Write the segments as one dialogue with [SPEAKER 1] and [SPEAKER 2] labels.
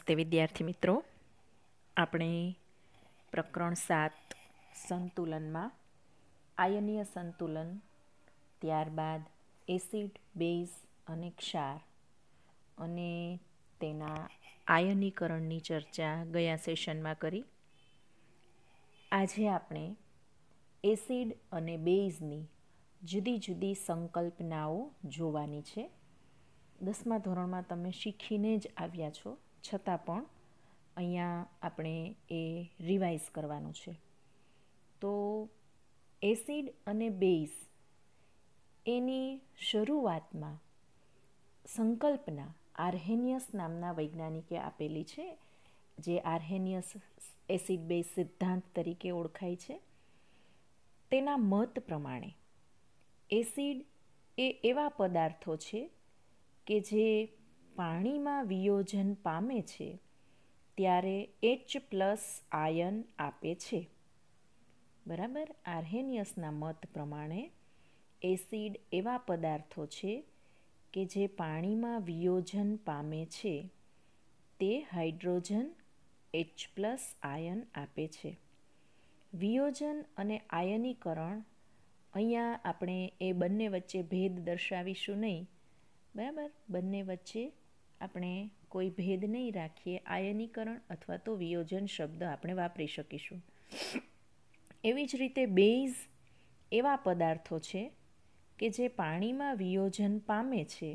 [SPEAKER 1] નમસ્તે વિદ્યાર્થી મિત્રો આપણે પ્રકરણ સાત સંતુલનમાં આયનીય સંતુલન ત્યારબાદ એસિડ બેઝ અને ક્ષાર અને તેના આયનીકરણની ચર્ચા ગયા સેશનમાં કરી આજે આપણે એસિડ અને બેઝની જુદી જુદી સંકલ્પનાઓ જોવાની છે દસમા ધોરણમાં તમે શીખીને જ આવ્યા છો છતાં પણ અહીંયા આપણે એ રિવાઇઝ કરવાનું છે તો એસિડ અને બેઝ એની શરૂઆતમાં સંકલ્પના આર્હેનિયસ નામના વૈજ્ઞાનિકે આપેલી છે જે આર્હેનિયસ એસિડ બેઝ સિદ્ધાંત તરીકે ઓળખાય છે તેના મત પ્રમાણે એસિડ એ એવા પદાર્થો છે કે જે પાણીમાં વિયોજન પામે છે ત્યારે એચ પ્લસ આયન આપે છે બરાબર આર્હેનિયસના મત પ્રમાણે એસિડ એવા પદાર્થો છે કે જે પાણીમાં વિયોજન પામે છે તે હાઇડ્રોજન એચ પ્લસ આયન આપે છે વિયોજન અને આયનીકરણ અહીંયા આપણે એ બંને વચ્ચે ભેદ દર્શાવીશું નહીં બરાબર બંને વચ્ચે આપણે કોઈ ભેદ નહીં રાખીએ આયનીકરણ અથવા તો વિયોજન શબ્દ આપણે વાપરી શકીશું એવી જ રીતે બેઝ એવા પદાર્થો છે કે જે પાણીમાં વિયોજન પામે છે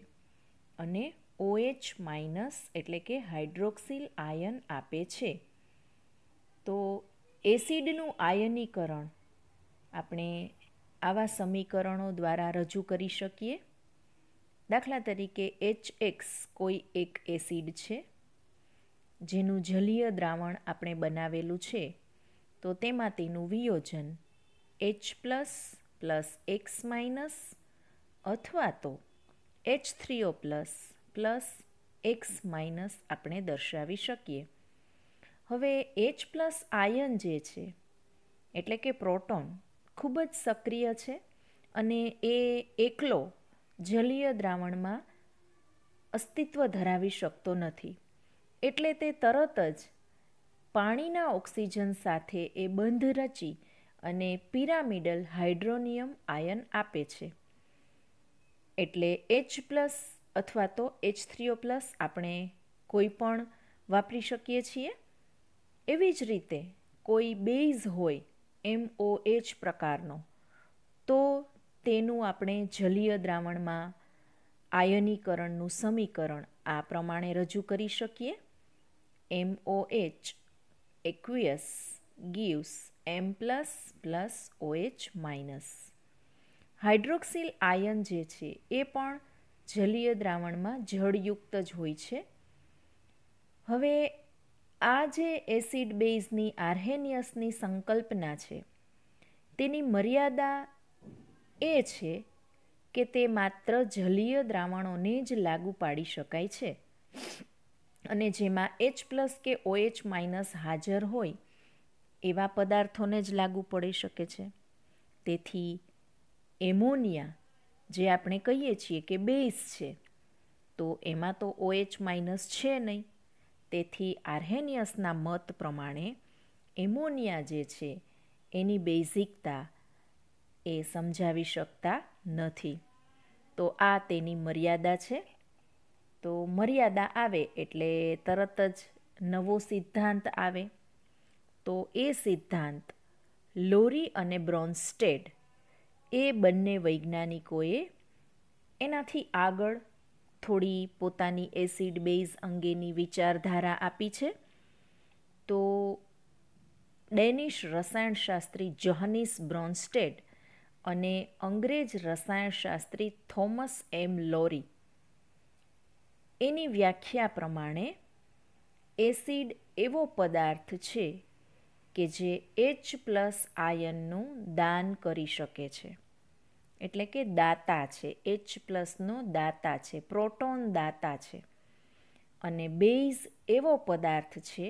[SPEAKER 1] અને ઓએચ માઇનસ એટલે કે હાઇડ્રોક્સિલ આયન આપે છે તો એસિડનું આયનીકરણ આપણે આવા સમીકરણો દ્વારા રજૂ કરી શકીએ દાખલા તરીકે એચ એક્સ કોઈ એક એસિડ છે જેનું જલીય દ્રાવણ આપણે બનાવેલું છે તો તેમાં તેનું વિયોજન H plus plus X minus અથવા તો H three O plus plus X minus આપણે દર્શાવી શકીએ હવે એચ પ્લસ આયન જે છે એટલે કે પ્રોટોન ખૂબ જ સક્રિય છે અને એ એકલો જલીય દ્રાવણમાં અસ્તિત્વ ધરાવી શકતો નથી એટલે તે તરત જ પાણીના ઓક્સિજન સાથે એ બંધ રચી અને પિરામિડલ હાઇડ્રોનિયમ આયન આપે છે એટલે એચ પ્લસ અથવા તો એચ થ્રીઓ પ્લસ આપણે કોઈ પણ વાપરી શકીએ છીએ એવી જ રીતે કોઈ બેઝ હોય એમ ઓ એચ પ્રકારનો તો તેનું આપણે જલીય દ્રાવણમાં આયનીકરણનું સમીકરણ આ પ્રમાણે રજૂ કરી શકીએ M O H aqueous gives M plus plus O H minus hydroxyl ion જે છે એ પણ જલીય દ્રાવણમાં જળયુક્ત જ હોય છે હવે આ જે એસિડ બેઝની આર્હેનિયસની સંકલ્પના છે તેની મર્યાદા એ છે કે તે માત્ર જલીય દ્રાવણોને જ લાગુ પાડી શકાય છે અને જેમાં એચ પ્લસ કે ઓએચ OH માઇનસ હાજર હોય એવા પદાર્થોને જ લાગુ પડી શકે છે તેથી એમોનિયા જે આપણે કહીએ છીએ કે બેઝ છે તો એમાં તો ઓએચ OH માઇનસ છે નહીં તેથી આર્હેનિયસના મત પ્રમાણે એમોનિયા જે છે એની બેઝિકતા એ સમજાવી શકતા નથી તો આ તેની મર્યાદા છે તો મર્યાદા આવે એટલે તરત જ નવો સિદ્ધાંત આવે તો એ સિદ્ધાંત લોરી અને બ્રોન્સ્ટેડ એ બંને વૈજ્ઞાનિકોએ એનાથી આગળ થોડી પોતાની એસિડ બેઝ અંગેની વિચારધારા આપી છે તો ડેનિશ રસાયણશાસ્ત્રી જોહનિસ બ્રોન્સ્ટેડ અને અંગ્રેજ રસાયણશાસ્ત્રી થોમસ એમ લોરી એની વ્યાખ્યા પ્રમાણે એસિડ એવો પદાર્થ છે કે જે એચ પ્લસ આયનનું દાન કરી શકે છે એટલે કે દાતા છે એચ પ્લસનો દાતા છે પ્રોટોન દાતા છે અને બેઝ એવો પદાર્થ છે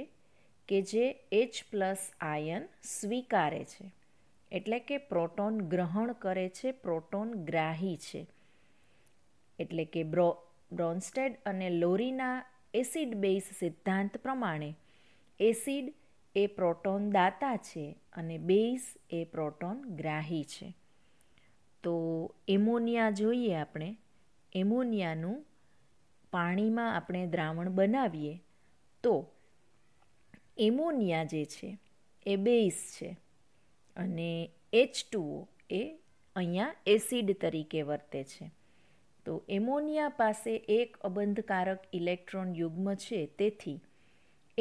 [SPEAKER 1] કે જે એચ પ્લસ આયન સ્વીકારે છે એટલે કે પ્રોટોન ગ્રહણ કરે છે પ્રોટોન ગ્રાહી છે એટલે કે બ્રો બ્રોન્સ્ટેડ અને લોરીના એસિડ બેઝ સિદ્ધાંત પ્રમાણે એસિડ એ પ્રોટોન દાતા છે અને બેઝ એ પ્રોટોન ગ્રાહી છે તો એમોનિયા જોઈએ આપણે એમોનિયાનું પાણીમાં આપણે દ્રાવણ બનાવીએ તો એમોનિયા જે છે એ બેઝ છે અને એચ ટુઓ એ અહીંયા એસિડ તરીકે વર્તે છે તો એમોનિયા પાસે એક અબંધકારક ઇલેક્ટ્રોન યુગ્મ છે તેથી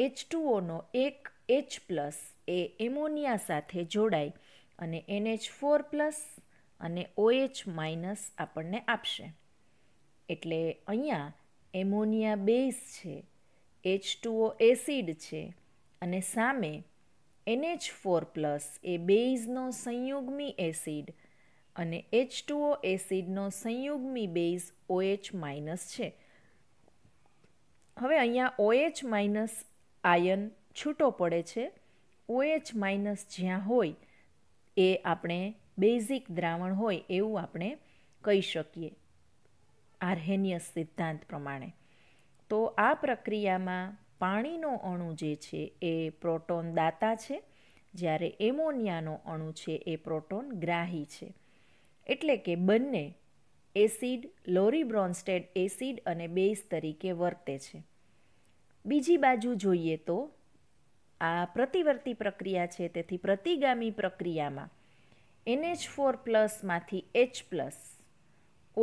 [SPEAKER 1] એચ ટુઓનો એક એચ પ્લસ એ એમોનિયા સાથે જોડાય અને એનએચ ફોર પ્લસ અને ઓએચ માઇનસ આપણને આપશે એટલે અહીંયા એમોનિયા બેઝ છે એચ ટુઓ એસિડ છે અને સામે એનએચ ફોર પ્લસ એ બેઇઝનો સંયુગ્મી એસિડ અને એચ ટુઓ એસિડનો સંયુગ્મી બેઝ ઓએચ માઇનસ છે હવે અહીંયા ઓએચ માઇનસ આયન છૂટો પડે છે ઓએચ માઇનસ જ્યાં હોય એ આપણે બેઝિક દ્રાવણ હોય એવું આપણે કહી શકીએ આર્હેનિયસ સિદ્ધાંત પ્રમાણે તો આ પ્રક્રિયામાં પાણીનો અણુ જે છે એ પ્રોટોન દાતા છે જ્યારે એમોનિયાનો અણુ છે એ પ્રોટોન ગ્રાહી છે એટલે કે બંને એસિડ લોરીબ્રોન્સ્ટેડ એસિડ અને બેઝ તરીકે વર્તે છે બીજી બાજુ જોઈએ તો આ પ્રતિવર્તી પ્રક્રિયા છે તેથી પ્રતિગામી પ્રક્રિયામાં એનએચ ફોર પ્લસમાંથી એચ પ્લસ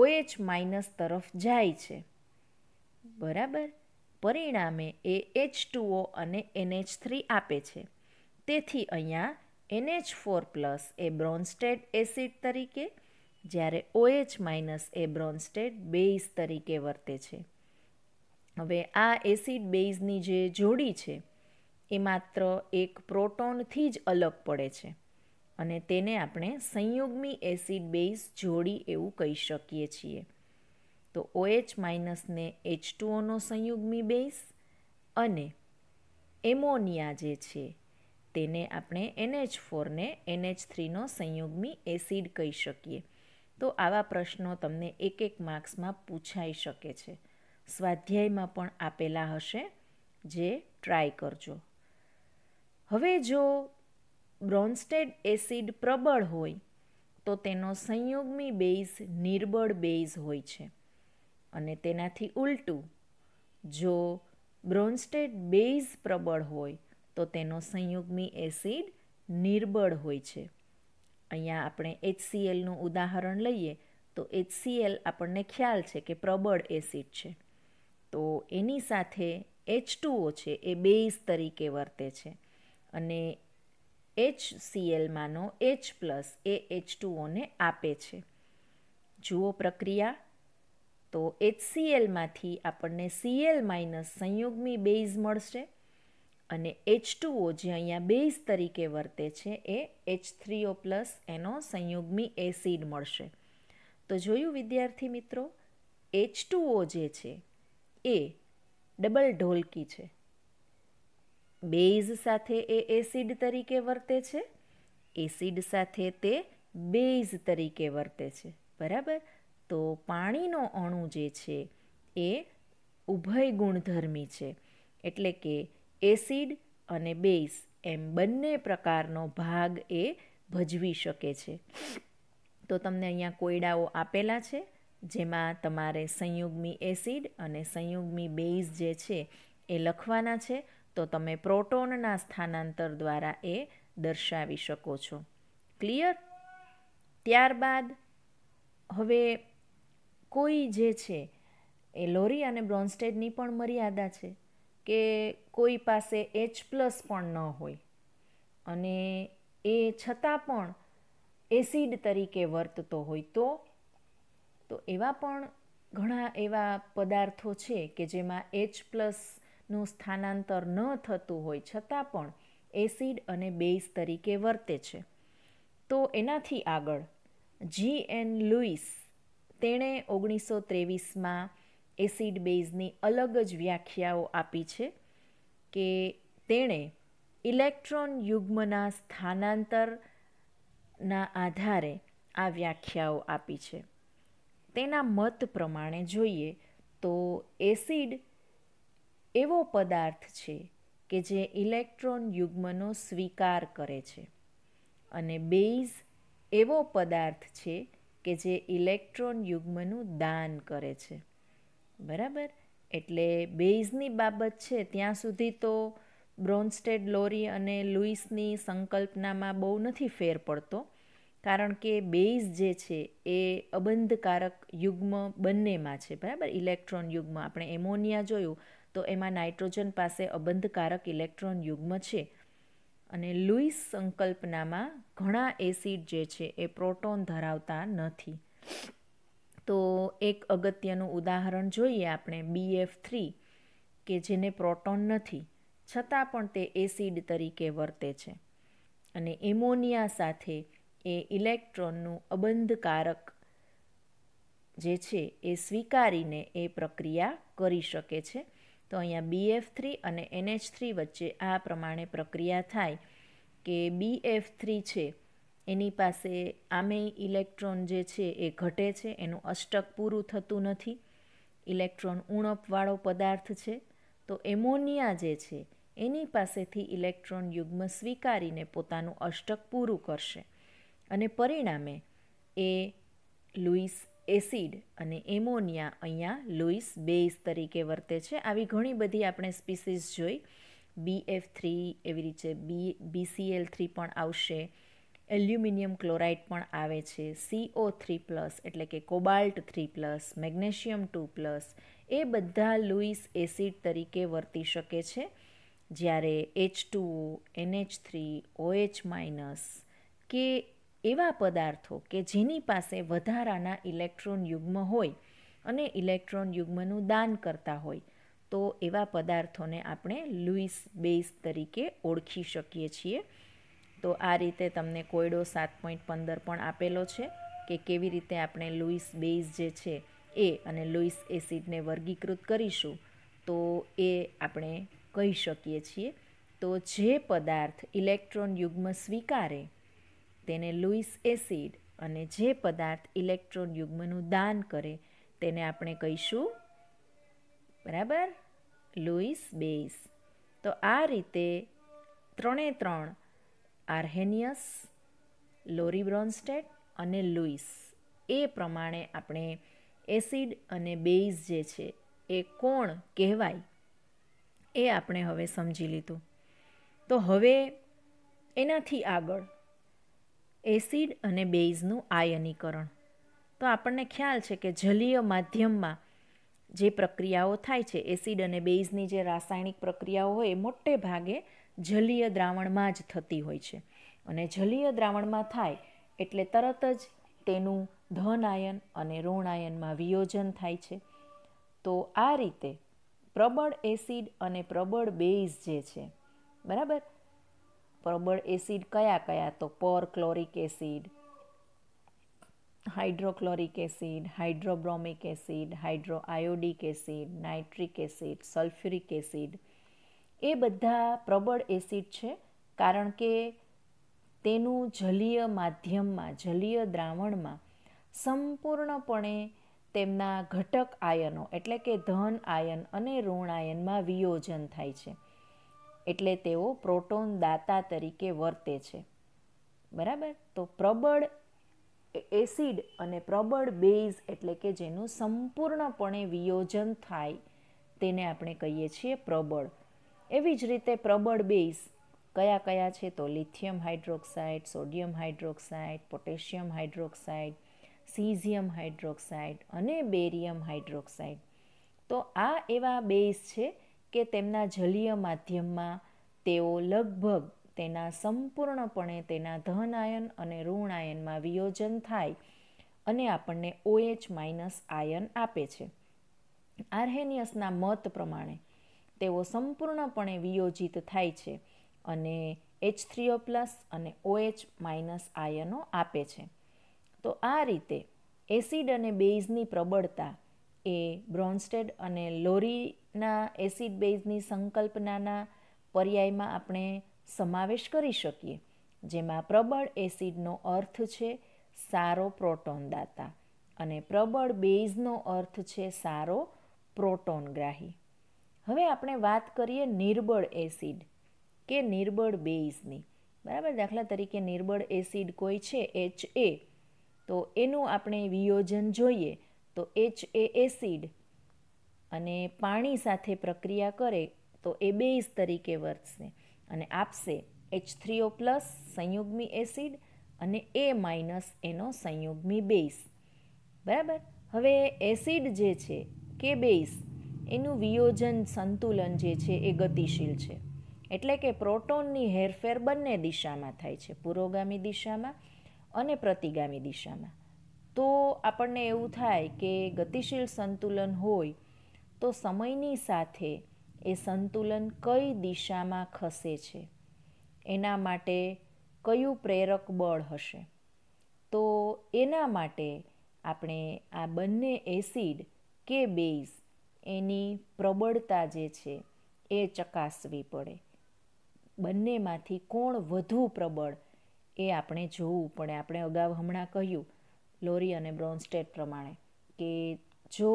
[SPEAKER 1] ઓએચ માઇનસ તરફ જાય છે બરાબર પરિણામે એ એચ ટુઓ અને એનએચ થ્રી આપે છે તેથી અહીંયા એનએચ ફોર પ્લસ એ બ્રોન્સ્ટેડ એસિડ તરીકે જ્યારે ઓએચ માઇનસ એ બ્રોન્સ્ટેડ બેઝ તરીકે વર્તે છે હવે આ એસિડ બેઝની જે જોડી છે એ માત્ર એક પ્રોટોનથી જ અલગ પડે છે અને તેને આપણે સંયુગ્મી એસિડ બેઝ જોડી એવું કહી શકીએ છીએ તો ઓએચ માઇનસને એચ ટુઓનો સંયુગ્મી બેઝ અને એમોનિયા જે છે તેને આપણે એનએચ ફોરને એનએચ થ્રીનો સંયુગ્મી એસિડ કહી શકીએ તો આવા પ્રશ્નો તમને એક એક માર્ક્સમાં પૂછાઈ શકે છે સ્વાધ્યાયમાં પણ આપેલા હશે જે ટ્રાય કરજો હવે જો બ્રોન્સ્ટેડ એસિડ પ્રબળ હોય તો તેનો સંયુગ્મી બેઝ નિર્બળ બેઝ હોય છે અને તેનાથી ઉલટું જો બ્રોન્સ્ટેડ બેઝ પ્રબળ હોય તો તેનો સંયુગ્મી એસિડ નિર્બળ હોય છે અહીંયા આપણે એચસીએલનું ઉદાહરણ લઈએ તો એચસીએલ આપણને ખ્યાલ છે કે પ્રબળ એસિડ છે તો એની સાથે એચ છે એ બેઝ તરીકે વર્તે છે અને એચસીએલમાંનો એચ પ્લસ એ એચ ટુઓને આપે છે જુઓ પ્રક્રિયા તો એચસીએલમાંથી આપણને સીએલ માઇનસ સંયુગ્મી બેઝ મળશે અને એચ ટુઓ જે અહીંયા બેઝ તરીકે વર્તે છે એ એચ થ્રીઓ પ્લસ એનો સંયુગ્મી એસિડ મળશે તો જોયું વિદ્યાર્થી મિત્રો એચ ટુઓ જે છે એ ડબલ ઢોલકી છે બેઝ સાથે એ એસિડ તરીકે વર્તે છે એસિડ સાથે તે બેઝ તરીકે વર્તે છે બરાબર તો પાણીનો અણુ જે છે એ ઉભય ગુણધર્મી છે એટલે કે એસિડ અને બેઝ એમ બંને પ્રકારનો ભાગ એ ભજવી શકે છે તો તમને અહીંયા કોયડાઓ આપેલા છે જેમાં તમારે સંયુગ્મી એસિડ અને સંયુગ્મી બેઝ જે છે એ લખવાના છે તો તમે પ્રોટોનના સ્થાનાંતર દ્વારા એ દર્શાવી શકો છો ક્લિયર ત્યારબાદ હવે કોઈ જે છે એ લોરી અને બ્રોન્સ્ટેડની પણ મર્યાદા છે કે કોઈ પાસે એચ પ્લસ પણ ન હોય અને એ છતાં પણ એસિડ તરીકે વર્તતો હોય તો તો એવા પણ ઘણા એવા પદાર્થો છે કે જેમાં એચ પ્લસનું સ્થાનાંતર ન થતું હોય છતાં પણ એસિડ અને બેઝ તરીકે વર્તે છે તો એનાથી આગળ જી એન લુઈસ તેણે ઓગણીસો ત્રેવીસમાં એસિડ બેઝની અલગ જ વ્યાખ્યાઓ આપી છે કે તેણે ઇલેક્ટ્રોન યુગ્મના સ્થાનાંતરના આધારે આ વ્યાખ્યાઓ આપી છે તેના મત પ્રમાણે જોઈએ તો એસિડ એવો પદાર્થ છે કે જે ઇલેક્ટ્રોન યુગ્મનો સ્વીકાર કરે છે અને બેઝ એવો પદાર્થ છે કે જે ઇલેક્ટ્રોન યુગ્મનું દાન કરે છે બરાબર એટલે બેઝની બાબત છે ત્યાં સુધી તો બ્રોન્સ્ટેડ લોરી અને લુઈસની સંકલ્પનામાં બહુ નથી ફેર પડતો કારણ કે બેઝ જે છે એ અબંધકારક યુગ્મ બંનેમાં છે બરાબર ઇલેક્ટ્રોન યુગ્મ આપણે એમોનિયા જોયું તો એમાં નાઇટ્રોજન પાસે અબંધકારક ઇલેક્ટ્રોન યુગ્મ છે અને લુઈસ સંકલ્પનામાં ઘણા એસિડ જે છે એ પ્રોટોન ધરાવતા નથી તો એક અગત્યનું ઉદાહરણ જોઈએ આપણે બીએફ થ્રી કે જેને પ્રોટોન નથી છતાં પણ તે એસિડ તરીકે વર્તે છે અને એમોનિયા સાથે એ ઇલેક્ટ્રોનનું અબંધકારક જે છે એ સ્વીકારીને એ પ્રક્રિયા કરી શકે છે તો અહીંયા બીએફ થ્રી અને એનએચ થ્રી વચ્ચે આ પ્રમાણે પ્રક્રિયા થાય કે બીએફ થ્રી છે એની પાસે આમેય ઇલેક્ટ્રોન જે છે એ ઘટે છે એનું અષ્ટક પૂરું થતું નથી ઇલેક્ટ્રોન ઉણપવાળો પદાર્થ છે તો એમોનિયા જે છે એની પાસેથી ઇલેક્ટ્રોન યુગ્મ સ્વીકારીને પોતાનું અષ્ટક પૂરું કરશે અને પરિણામે એ લુઈસ એસિડ અને એમોનિયા અહીંયા લુઈસ બેઝ તરીકે વર્તે છે આવી ઘણી બધી આપણે સ્પીસીસ જોઈ બી એફ થ્રી એવી રીતે બી બીસીએલ થ્રી પણ આવશે એલ્યુમિનિયમ ક્લોરાઇડ પણ આવે છે સીઓ થ્રી પ્લસ એટલે કે cobalt three plus magnesium two plus એ બધા લુઈસ એસિડ તરીકે વર્તી શકે છે જ્યારે H two O N H three O H minus કે એવા પદાર્થો કે જેની પાસે વધારાના ઇલેક્ટ્રોન યુગ્મ હોય અને ઇલેક્ટ્રોન યુગ્મનું દાન કરતા હોય તો એવા પદાર્થોને આપણે લુઈસ બેઝ તરીકે ઓળખી શકીએ છીએ તો આ રીતે તમને કોયડો સાત પોઈન્ટ પંદર પણ આપેલો છે કે કેવી રીતે આપણે લુઈસ બેઝ જે છે એ અને લુઈસ એસિડને વર્ગીકૃત કરીશું તો એ આપણે કહી શકીએ છીએ તો જે પદાર્થ ઇલેક્ટ્રોન યુગ્મ સ્વીકારે તેને લુઈસ એસિડ અને જે પદાર્થ ઇલેક્ટ્રોન યુગ્મનું દાન કરે તેને આપણે કહીશું બરાબર લુઈસ બેઝ તો આ રીતે ત્રણે ત્રણ આર્હેનિયસ લોરી બ્રોન્સ્ટેડ અને લુઈસ એ પ્રમાણે આપણે એસિડ અને બેઇઝ જે છે એ કોણ કહેવાય એ આપણે હવે સમજી લીધું તો હવે એનાથી આગળ એસિડ અને બેઝનું આયનીકરણ તો આપણને ખ્યાલ છે કે જલીય માધ્યમમાં જે પ્રક્રિયાઓ થાય છે એસિડ અને બેઝની જે રાસાયણિક પ્રક્રિયાઓ હોય એ મોટે ભાગે જલીય દ્રાવણમાં જ થતી હોય છે અને જલીય દ્રાવણમાં થાય એટલે તરત જ તેનું ધન આયન અને ઋણાયનમાં વિયોજન થાય છે તો આ રીતે પ્રબળ એસિડ અને પ્રબળ બેઝ જે છે બરાબર પ્રબળ એસિડ કયા કયા તો chloric acid hydrochloric acid hydrobromic acid hydroiodic acid nitric acid sulphuric acid એ બધા પ્રબળ એસિડ છે કારણ કે તેનું જલીય માધ્યમમાં જલીય દ્રાવણમાં સંપૂર્ણપણે તેમના ઘટક આયનો એટલે કે ધન આયન અને ઋણ આયનમાં વિયોજન થાય છે એટલે તેઓ પ્રોટોન દાતા તરીકે વર્તે છે બરાબર તો પ્રબળ એસિડ અને પ્રબળ બેઝ એટલે કે જેનું સંપૂર્ણપણે વિયોજન થાય તેને આપણે કહીએ છીએ પ્રબળ એવી જ રીતે પ્રબળ બેઝ કયા કયા છે તો lithium hydroxide sodium hydroxide potassium hydroxide caesium hydroxide અને બેરિયમ હાઇડ્રોક્સાઇડ તો આ એવા બેઝ છે કે તેમના જલીય માધ્યમમાં તેઓ લગભગ તેના સંપૂર્ણપણે તેના ધન આયન અને ઋણાયનમાં વિયોજન થાય અને આપણને ઓએચ માઇનસ આયન આપે છે આર્હેનિયસના મત પ્રમાણે તેઓ સંપૂર્ણપણે વિયોજિત થાય છે અને એચ થ્રીઓ પ્લસ અને ઓએચ માઇનસ આયનો આપે છે તો આ રીતે એસિડ અને બેઝની પ્રબળતા એ બ્રોન્સ્ટેડ અને લોરી ના એસિડ બેઝની સંકલ્પનાના પર્યાયમાં આપણે સમાવેશ કરી શકીએ જેમાં પ્રબળ એસિડનો અર્થ છે સારો પ્રોટોન દાતા અને પ્રબળ બેઝનો અર્થ છે સારો પ્રોટોનગ્રાહી હવે આપણે વાત કરીએ નિર્બળ એસિડ કે નિર્બળ બેઝની બરાબર દાખલા તરીકે નિર્બળ એસિડ કોઈ છે એચ એ તો એનું આપણે વિયોજન જોઈએ તો એચ એ એસિડ અને પાણી સાથે પ્રક્રિયા કરે તો એ બેઝ તરીકે વર્તશે અને આપશે એચ થ્રી ઓ પ્લસ સંયુગ્મી એસિડ અને એ માઇનસ એનો સંયુગ્મી બેઝ બરાબર હવે એસિડ જે છે કે બેઝ એનું વિયોજન સંતુલન જે છે એ ગતિશીલ છે એટલે કે પ્રોટોનની હેરફેર બંને દિશામાં થાય છે પુરોગામી દિશામાં અને પ્રતિગામી દિશામાં તો આપણને એવું થાય કે ગતિશીલ સંતુલન હોય તો સમયની સાથે એ સંતુલન કઈ દિશામાં ખસે છે એના માટે કયું પ્રેરક બળ હશે તો એના માટે આપણે આ બંને એસિડ કે બેઝ એની પ્રબળતા જે છે એ ચકાસવી પડે બંનેમાંથી કોણ વધુ પ્રબળ એ આપણે જોવું પડે આપણે અગાઉ હમણાં કહ્યું લોરી અને બ્રોન્સ્ટેટ પ્રમાણે કે જો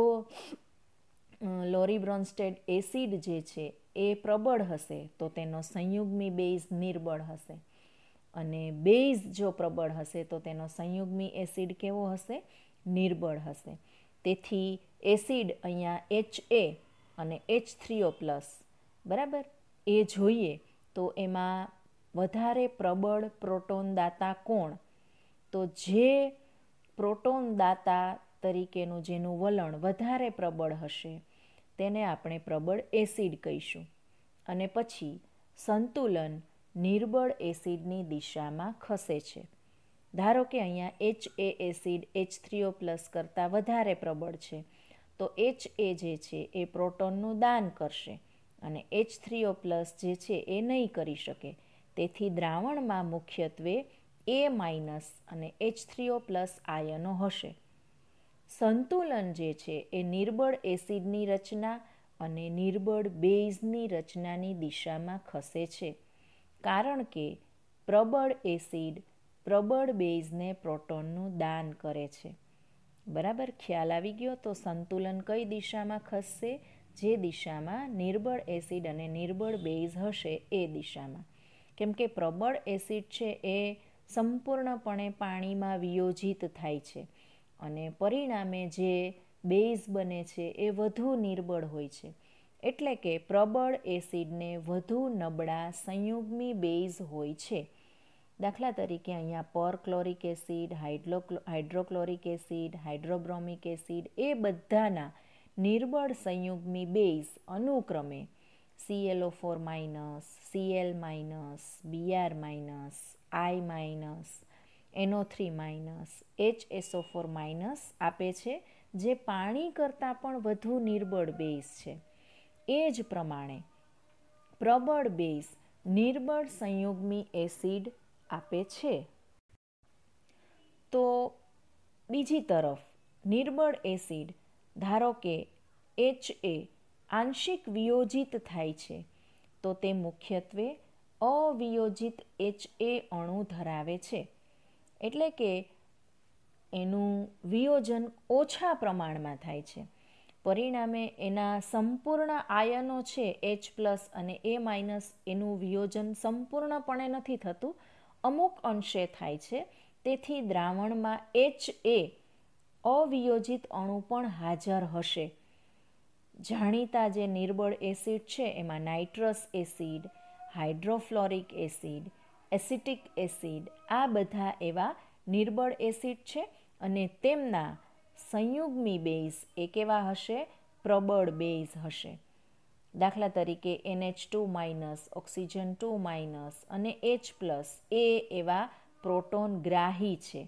[SPEAKER 1] લોરી બ્રોન્સ્ટેડ એસિડ જે છે એ પ્રબળ હશે તો તેનો સંયુગ્મી બેઝ નિર્બળ હશે અને બેઝ જો પ્રબળ હશે તો તેનો સંયુગ્મી એસિડ કેવો હશે નિર્બળ હશે તેથી એસિડ અહીંયા એચ એ અને એચ થ્રીઓ પ્લસ બરાબર એ જોઈએ તો એમાં વધારે પ્રબળ પ્રોટોન દાતા કોણ તો જે પ્રોટોન દાતા તરીકેનું જેનું વલણ વધારે પ્રબળ હશે તેને આપણે પ્રબળ એસિડ કહીશું અને પછી સંતુલન નિર્બળ એસિડની દિશામાં ખસે છે ધારો કે અહીંયા H A acid H three O plus કરતાં વધારે પ્રબળ છે તો એચ એ જે છે એ પ્રોટોનનું દાન કરશે અને એચ થ્રીઓ પ્લસ જે છે એ નહીં કરી શકે તેથી દ્રાવણમાં મુખ્યત્વે એ માઇનસ અને એચ થ્રીઓ પ્લસ આયનો હશે સંતુલન જે છે એ નિર્બળ એસિડની રચના અને નિર્બળ બેઝની રચનાની દિશામાં ખસે છે કારણ કે પ્રબળ એસિડ પ્રબળ બેઝને પ્રોટોનનું દાન કરે છે બરાબર ખ્યાલ આવી ગયો તો સંતુલન કઈ દિશામાં ખસશે જે દિશામાં નિર્બળ એસિડ અને નિર્બળ બેઝ હશે એ દિશામાં કેમ કે પ્રબળ એસિડ છે એ સંપૂર્ણપણે પાણીમાં વિયોજિત થાય છે અને પરિણામે જે બેઝ બને છે એ વધુ નિર્બળ હોય છે એટલે કે પ્રબળ એસિડને વધુ નબળા સંયુગ્મી બેઝ હોય છે દાખલા તરીકે અહીંયા perchloric acid hydro hydrochloric acid hydrobromic acid એ બધાના નિર્બળ સંયુગ્મી બેઝ અનુક્રમે CLO four minus CL minus BR minus I minus NO three minus H SO four minus આપે છે જે પાણી કરતાં પણ વધુ નિર્બળ બેઝ છે એ જ પ્રમાણે પ્રબળ બેઝ નિર્બળ સંયોગમી એસિડ આપે છે તો બીજી તરફ નિર્બળ એસિડ ધારો કે એચ એ આંશિક વિયોજિત થાય છે તો તે મુખ્યત્વે અવિયોજિત એચ એ અણુ ધરાવે છે એટલે કે એનું વિયોજન ઓછા પ્રમાણમાં થાય છે પરિણામે એના સંપૂર્ણ આયનો છે એચ પ્લસ અને એ માઇનસ એનું વિયોજન સંપૂર્ણપણે નથી થતું અમુક અંશે થાય છે તેથી દ્રાવણમાં એચ એ અવિયોજિત અણુ પણ હાજર હશે જાણીતા જે નિર્બળ એસિડ છે એમાં nitrous acid hydrofluoric acid acetic acid આ બધા એવા નિર્બળ એસિડ છે અને તેમના સંયુગ્મી બેઝ એ કેવા હશે પ્રબળ બેઝ હશે દાખલા તરીકે NH two minus oxygen two minus અને એચ પ્લસ એ એવા પ્રોટોન ગ્રાહી છે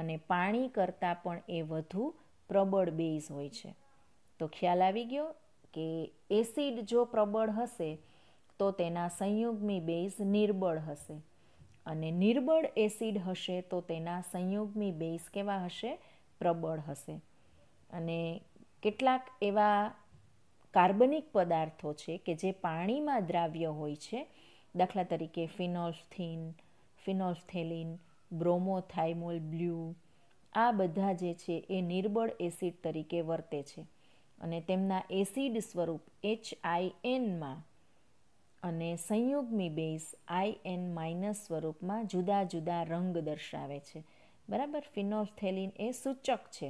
[SPEAKER 1] અને પાણી કરતાં પણ એ વધુ પ્રબળ બેઝ હોય છે તો ખ્યાલ આવી ગયો કે એસિડ જો પ્રબળ હશે તો તેના સંયુગ્મી બેઝ નિર્બળ હશે અને નિર્બળ એસિડ હશે તો તેના સંયોગની બેઝ કેવા હશે પ્રબળ હશે અને કેટલાક એવા કાર્બનિક પદાર્થો છે કે જે પાણીમાં દ્રાવ્ય હોય છે દાખલા તરીકે ફિનોલ્થીન ફિનોલ્થેલિન બ્રોમોથાઇમોલ બ્લ્યુ આ બધા જે છે એ નિર્બળ એસિડ તરીકે વર્તે છે અને તેમના એસિડ સ્વરૂપ એચ આઈ એનમાં અને સંયુગ્મી બેઝ આઈ એન માઇનસ સ્વરૂપમાં જુદા જુદા રંગ દર્શાવે છે બરાબર ફિનોસ્થેલિન એ સૂચક છે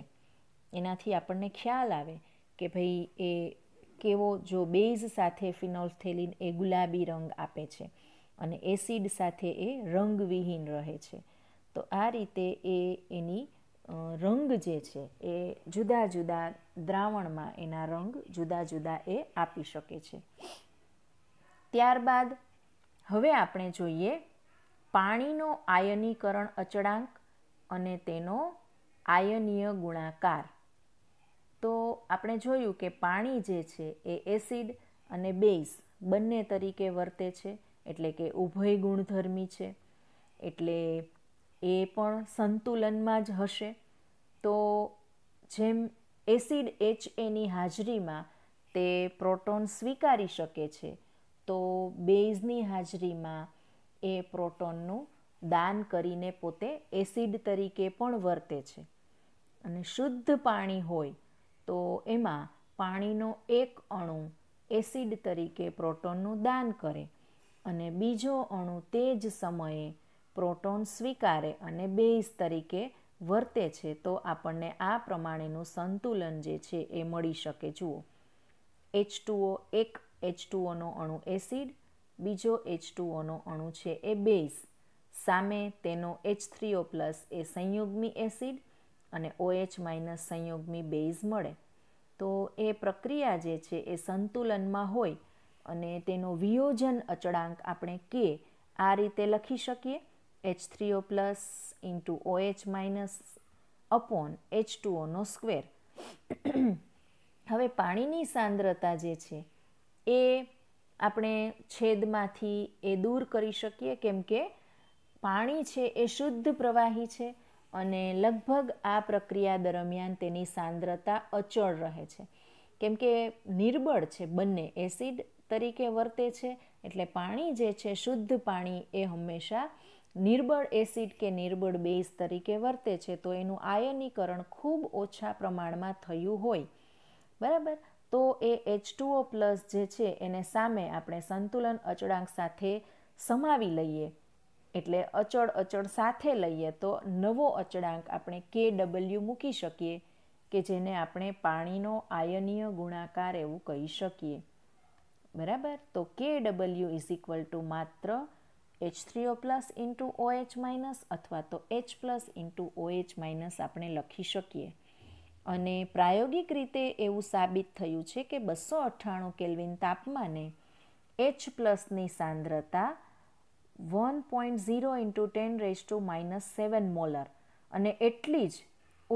[SPEAKER 1] એનાથી આપણને ખ્યાલ આવે કે ભાઈ એ કેવો જો બેઝ સાથે ફિનોસ્થેલિન એ ગુલાબી રંગ આપે છે અને એસિડ સાથે એ રંગવિહીન રહે છે તો આ રીતે એ એની રંગ જે છે એ જુદા જુદા દ્રાવણમાં એના રંગ જુદા જુદા એ આપી શકે છે ત્યારબાદ હવે આપણે જોઈએ પાણીનો આયનીકરણ અચળાંક અને તેનો આયનીય ગુણાકાર તો આપણે જોયું કે પાણી જે છે એ એસિડ અને બેઝ બંને તરીકે વર્તે છે એટલે કે ઉભય ગુણધર્મી છે એટલે એ પણ સંતુલનમાં જ હશે તો જેમ એસિડ એચ એની હાજરીમાં તે પ્રોટોન સ્વીકારી શકે છે તો બેઝની હાજરીમાં એ પ્રોટોનનું દાન કરીને પોતે એસિડ તરીકે પણ વર્તે છે અને શુદ્ધ પાણી હોય તો એમાં પાણીનો એક અણુ એસિડ તરીકે પ્રોટોનનું દાન કરે અને બીજો અણુ તે જ સમયે પ્રોટોન સ્વીકારે અને બેઝ તરીકે વર્તે છે તો આપણને આ પ્રમાણેનું સંતુલન જે છે એ મળી શકે જુઓ એચ ટુઓ એક એચ ટુઓનો અણુ એસિડ બીજો એચ ટુઓનો અણુ છે એ બેઝ સામે તેનો એચ થ્રીઓ પ્લસ એ સંયુગ્મી એસિડ અને ઓએચ માઇનસ સંયુગ્મી બેઝ મળે તો એ પ્રક્રિયા જે છે એ સંતુલનમાં હોય અને તેનો વિયોજન અચળાંક આપણે કે આ રીતે લખી શકીએ H three O plus into OH minus upon H ટુઓનો સ્ક્વેર હવે પાણીની સાંદ્રતા જે છે એ આપણે છેદમાંથી એ દૂર કરી શકીએ કેમ કે પાણી છે એ શુદ્ધ પ્રવાહી છે અને લગભગ આ પ્રક્રિયા દરમિયાન તેની સાંદ્રતા અચળ રહે છે કેમ કે નિર્બળ છે બંને એસિડ તરીકે વર્તે છે એટલે પાણી જે છે શુદ્ધ પાણી એ હંમેશા નિર્બળ એસિડ કે નિર્બળ બેઝ તરીકે વર્તે છે તો એનું આયનીકરણ ખૂબ ઓછા પ્રમાણમાં થયું હોય બરાબર તો એ એચ ટુઓ પ્લસ જે છે એને સામે આપણે સંતુલન અચળાંક સાથે સમાવી લઈએ એટલે અચળ અચળ સાથે લઈએ તો નવો અચળાંક આપણે કે ડબલ્યુ મૂકી શકીએ કે જેને આપણે પાણીનો આયનીય ગુણાકાર એવું કહી શકીએ બરાબર તો કે ડબલ્યુ ઇઝ ઇક્વલ ટુ માત્ર H three O plus into OH minus અથવા તો H plus into OH minus આપણે લખી શકીએ અને પ્રાયોગિક રીતે એવું સાબિત થયું છે કે બસો અઠ્ઠાણું કેલ્વિન તાપમાને એચ પ્લસની સાંદ્રતા one point zero into ten raise to minus seven molar અને એટલી જ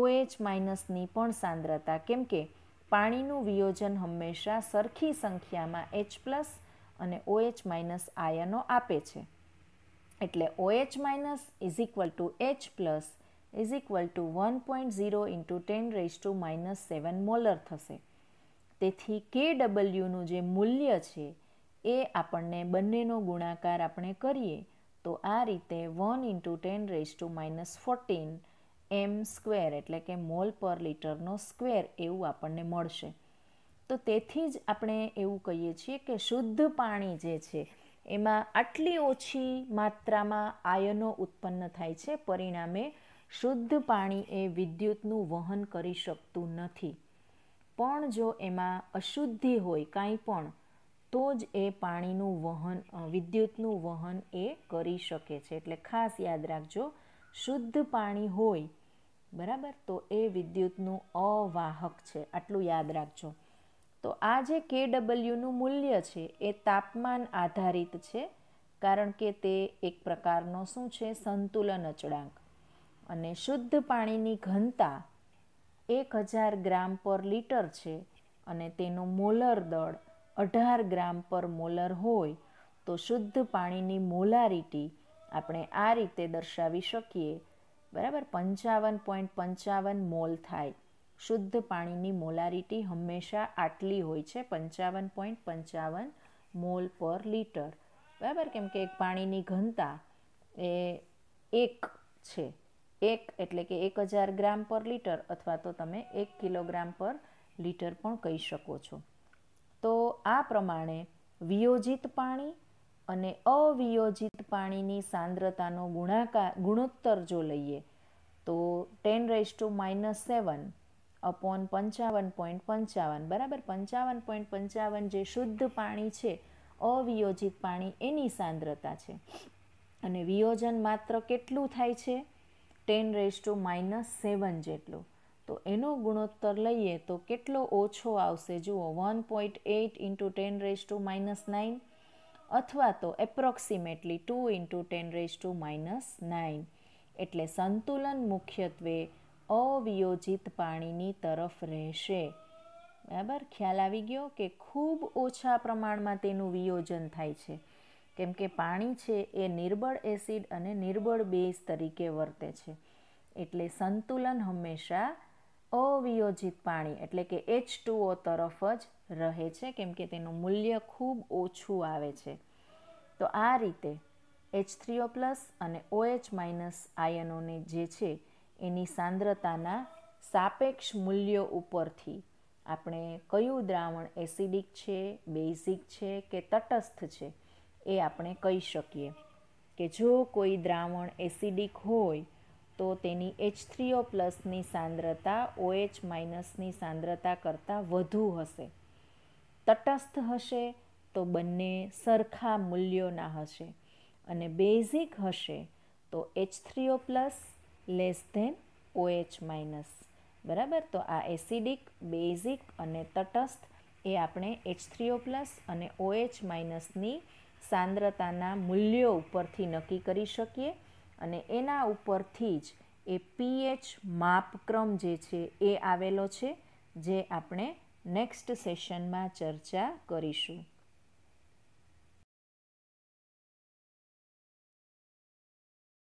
[SPEAKER 1] ઓએચ માઇનસની પણ સાંદ્રતા કેમ કે પાણીનું વિયોજન હંમેશા સરખી સંખ્યામાં એચ પ્લસ અને ઓએચ માઇનસ આયનો આપે છે એટલે OH minus is equal to H plus is equal to one point zero into ten raise to minus seven molar થશે તેથી કે ડબલ્યુનું જે મૂલ્ય છે એ આપણને બંનેનો ગુણાકાર આપણે કરીએ તો આ રીતે one into ten raise to minus fourteen M square એટલે કે મોલ પર લીટરનો સ્ક્વેર એવું આપણને મળશે તો તેથી જ આપણે એવું કહીએ છીએ કે શુદ્ધ પાણી જે છે એમાં આટલી ઓછી માત્રામાં આયનો ઉત્પન્ન થાય છે પરિણામે શુદ્ધ પાણી એ વિદ્યુતનું વહન કરી શકતું નથી પણ જો એમાં અશુદ્ધિ હોય કાંઈ પણ તો જ એ પાણીનું વહન વિદ્યુતનું વહન એ કરી શકે છે એટલે ખાસ યાદ રાખજો શુદ્ધ પાણી હોય બરાબર તો એ વિદ્યુતનું અવાહક છે આટલું યાદ રાખજો તો આ જે કે ડબલ્યુનું મૂલ્ય છે એ તાપમાન આધારિત છે કારણ કે તે એક પ્રકારનો શું છે સંતુલન અચળાંક અને શુદ્ધ પાણીની ઘનતા એક હજાર ગ્રામ પર લીટર છે અને તેનું મોલર દળ અઢાર ગ્રામ પર મોલર હોય તો શુદ્ધ પાણીની મોલારિટી આપણે આ રીતે દર્શાવી શકીએ બરાબર પંચાવન પોઈન્ટ પંચાવન મોલ થાય શુદ્ધ પાણીની મોલારિટી હંમેશા આટલી હોય છે પંચાવન પોઈન્ટ પંચાવન મોલ પર લીટર બરાબર કેમ કે એક પાણીની ઘનતા એ એક છે એક એટલે કે એક હજાર ગ્રામ પર લીટર અથવા તો તમે એક કિલોગ્રામ પર લીટર પણ કહી શકો છો તો આ પ્રમાણે વિયોજિત પાણી અને અવિયોજિત પાણીની સાંદ્રતાનો ગુણાકાર ગુણોત્તર જો લઈએ તો ten raise to minus seven upon પંચાવન પોઈન્ટ પંચાવન બરાબર પંચાવન પોઈન્ટ પંચાવન જે શુદ્ધ પાણી છે અવિયોજિત પાણી એની સાંદ્રતા છે અને વિયોજન માત્ર કેટલું થાય છે ten raise to minus seven જેટલો તો એનો ગુણોત્તર લઈએ તો કેટલો ઓછો આવશે જુઓ one point eight into ten raise to minus nine અથવા તો approximately two into ten raise to minus nine એટલે સંતુલન મુખ્યત્વે અવિયોજિત પાણીની તરફ રહેશે બરાબર ખ્યાલ આવી ગયો કે ખૂબ ઓછા પ્રમાણમાં તેનું વિયોજન થાય છે કેમ કે પાણી છે એ નિર્બળ એસિડ અને નિર્બળ બેઝ તરીકે વર્તે છે એટલે સંતુલન હંમેશા અવિયોજિત પાણી એટલે કે એચ ટુઓ તરફ જ રહે છે કેમ કે તેનું મૂલ્ય ખૂબ ઓછું આવે છે તો આ રીતે એચ થ્રીઓ પ્લસ અને ઓએચ માઇનસ આયનોને જે છે એની સાંદ્રતાના સાપેક્ષ મૂલ્યો ઉપરથી આપણે કયું દ્રાવણ એસિડિક છે બેઝિક છે કે તટસ્થ છે એ આપણે કહી શકીએ કે જો કોઈ દ્રાવણ એસિડિક હોય તો તેની એચ થ્રીઓ પ્લસની સાંદ્રતા ઓએચ માઇનસની સાંદ્રતા કરતાં વધુ હશે તટસ્થ હશે તો બંને સરખા મૂલ્યોના હશે અને બેઝિક હશે તો H three O plus less than OH minus બરાબર તો આ એસિડિક બેઝિક અને તટસ્થ એ આપણે એચ થ્રીઓ પ્લસ અને ઓએચ માઇનસની સાંદ્રતાના મૂલ્યો ઉપરથી નક્કી કરી શકીએ અને એના ઉપરથી જ એ પીએચ માપક્રમ જે છે એ આવેલો છે જે આપણે નેક્સ્ટ સેશનમાં ચર્ચા કરીશું